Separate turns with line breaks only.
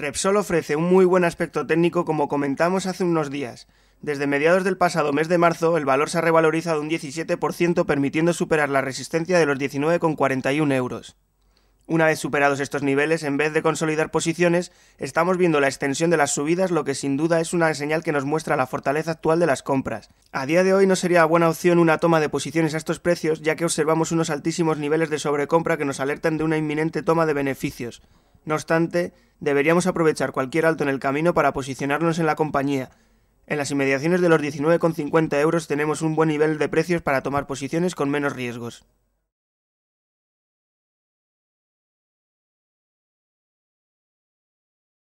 Repsol ofrece un muy buen aspecto técnico como comentamos hace unos días. Desde mediados del pasado mes de marzo, el valor se ha revalorizado un 17% permitiendo superar la resistencia de los 19,41 euros. Una vez superados estos niveles, en vez de consolidar posiciones, estamos viendo la extensión de las subidas, lo que sin duda es una señal que nos muestra la fortaleza actual de las compras. A día de hoy no sería buena opción una toma de posiciones a estos precios, ya que observamos unos altísimos niveles de sobrecompra que nos alertan de una inminente toma de beneficios. No obstante, deberíamos aprovechar cualquier alto en el camino para posicionarnos en la compañía. En las inmediaciones de los 19,50 euros tenemos un buen nivel de precios para tomar posiciones con menos riesgos.